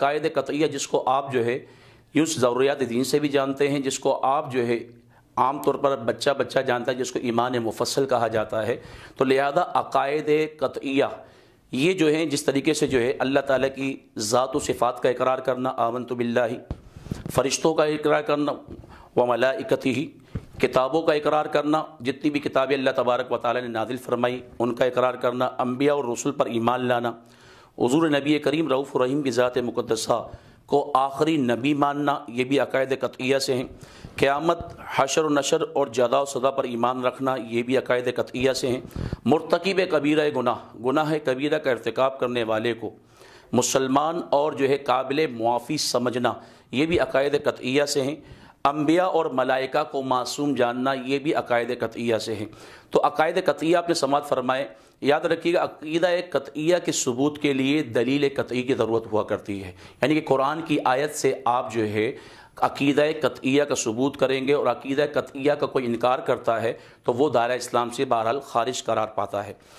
अकायद कतिया जिसको आप जो है उस ज़रूरियात दीन से भी जानते हैं जिसको आप जो है आम तौर पर बच्चा बच्चा जानता है जिसको ईमान मुफसल कहा जाता है तो लिहाजा अकायद कतिया ये जो है जिस तरीके से जो है अल्लाह ताला की ज़ात सिफ़ात का इकरार करना आमन तो ही फ़रिश्तों का इकरार करना व मलाइकती ही किताबों का इकरार करना जितनी भी किताबें अल्लाह तबारक व ताली ने नादिल फरमाई उनका इकरार करना अम्बिया और रसूल पर ईमान लाना हजूर नबी करीम रऊफ़ रहीम की ज़ात मुक़दसा को आखिरी नबी मानना ये भी अकायद कतिया से हैं क़्यामत हशर व नशर और जदा सदा पर ईमान रखना ये भी अकायद कतिया से हैं कबीर कबीरा गुनाह गुनाह कबीरा का irतकब करने वाले को मुसलमान और जो है काबिल मुआफ़ी समझना ये भी अकायद कतिया से हैं अम्बिया और मलाइका को मासूम जानना ये भी अकायद कतिया से है तो अकायद कतिया आपने समात फरमाए याद रखिएगा अकीदा कतिया के सबूत के लिए दलील कतई की ज़रूरत हुआ करती है यानी कि कुरान की आयत से आप जो है अकीदा कतिया का सबूत करेंगे और अकीदा कतिया का कोई इनकार करता है तो वो दायरा इस्लाम से बहरहाल खारिज करार पाता है